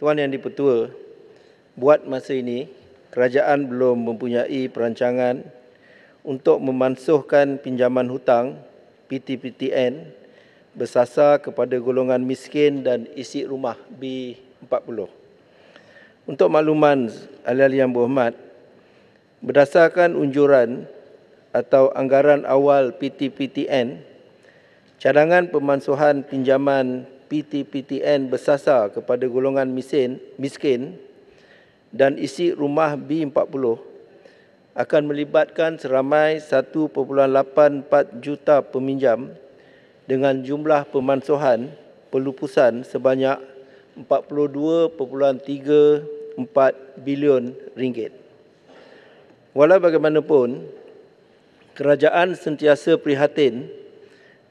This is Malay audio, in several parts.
Tuan Yang Dipertua, buat masa ini kerajaan belum mempunyai perancangan untuk memansuhkan pinjaman hutang PTPTN bersasar kepada golongan miskin dan isi rumah B40. Untuk makluman ahli-ahli yang berhormat, berdasarkan unjuran atau anggaran awal PTPTN, cadangan pemansuhan pinjaman PTPTN bersasar kepada golongan miskin, miskin dan isi rumah B40 akan melibatkan seramai 1.84 juta peminjam dengan jumlah pemansuhan pelupusan sebanyak 42.34 bilion ringgit. Walau bagaimanapun, kerajaan sentiasa prihatin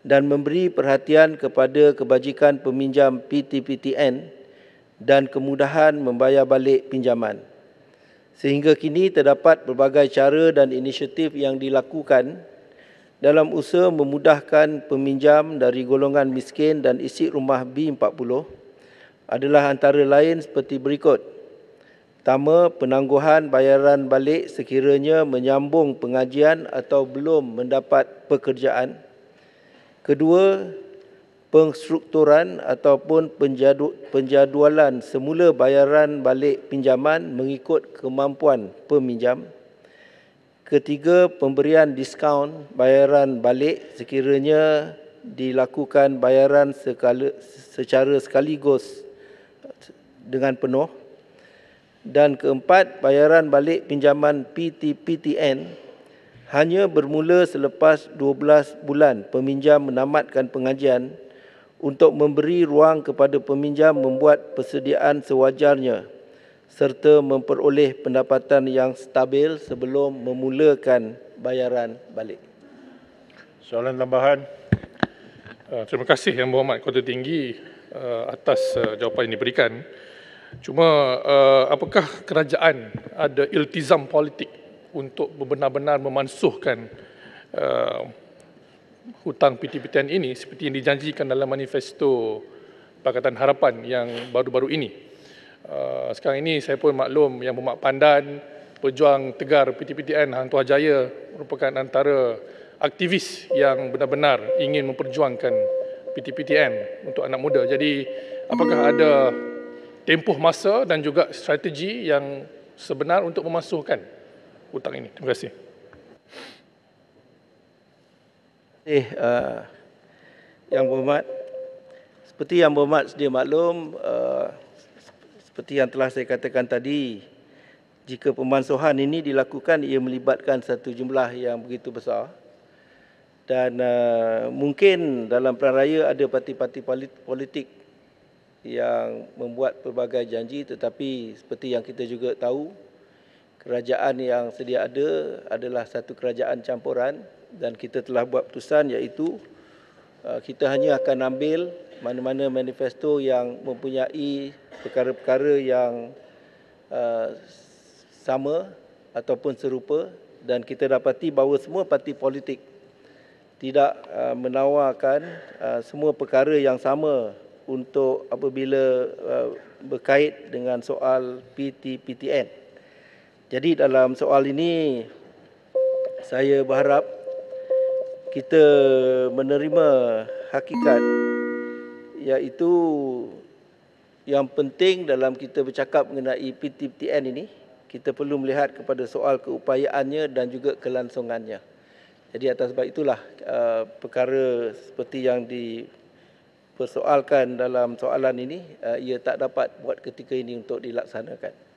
dan memberi perhatian kepada kebajikan peminjam PTPTN dan kemudahan membayar balik pinjaman. Sehingga kini terdapat pelbagai cara dan inisiatif yang dilakukan dalam usaha memudahkan peminjam dari golongan miskin dan isi rumah B40 adalah antara lain seperti berikut. Pertama, penangguhan bayaran balik sekiranya menyambung pengajian atau belum mendapat pekerjaan. Kedua, pengstrukturan ataupun penjadualan semula bayaran balik pinjaman mengikut kemampuan peminjam. Ketiga, pemberian diskaun bayaran balik sekiranya dilakukan bayaran sekala, secara sekaligus dengan penuh. Dan keempat, bayaran balik pinjaman PTPTN hanya bermula selepas 12 bulan peminjam menamatkan pengajian untuk memberi ruang kepada peminjam membuat persediaan sewajarnya serta memperoleh pendapatan yang stabil sebelum memulakan bayaran balik. Soalan tambahan. Uh, terima kasih Yang Berhormat Kota Tinggi uh, atas uh, jawapan yang diberikan. Cuma apakah kerajaan ada iltizam politik untuk benar-benar memansuhkan uh, hutang PTPTN ini seperti yang dijanjikan dalam manifesto Pakatan Harapan yang baru-baru ini. Uh, sekarang ini saya pun maklum yang Bumak Pandan, pejuang tegar PTPTN Hang Tuah Jaya merupakan antara aktivis yang benar-benar ingin memperjuangkan PTPTN untuk anak muda. Jadi apakah ada tempoh masa dan juga strategi yang sebenar untuk memasukkan hutang ini. Terima kasih. Terima kasih eh, Yang Berhormat. Seperti Yang Berhormat sedia maklum, eh, seperti yang telah saya katakan tadi, jika pemansuhan ini dilakukan, ia melibatkan satu jumlah yang begitu besar. Dan uh, mungkin dalam peran raya ada parti-parti politik yang membuat pelbagai janji tetapi seperti yang kita juga tahu kerajaan yang sedia ada adalah satu kerajaan campuran dan kita telah buat putusan iaitu uh, kita hanya akan ambil mana-mana manifesto yang mempunyai perkara-perkara yang uh, sama ataupun serupa dan kita dapati bahawa semua parti politik tidak uh, menawarkan semua perkara yang sama untuk apabila berkait dengan soal PTPTN. Jadi dalam soal ini saya berharap kita menerima hakikat iaitu yang penting dalam kita bercakap mengenai PTPTN ini kita perlu melihat kepada soal keupayaannya dan juga kelangsungannya. Jadi atas sebab itulah uh, perkara seperti yang dipersoalkan dalam soalan ini uh, ia tak dapat buat ketika ini untuk dilaksanakan.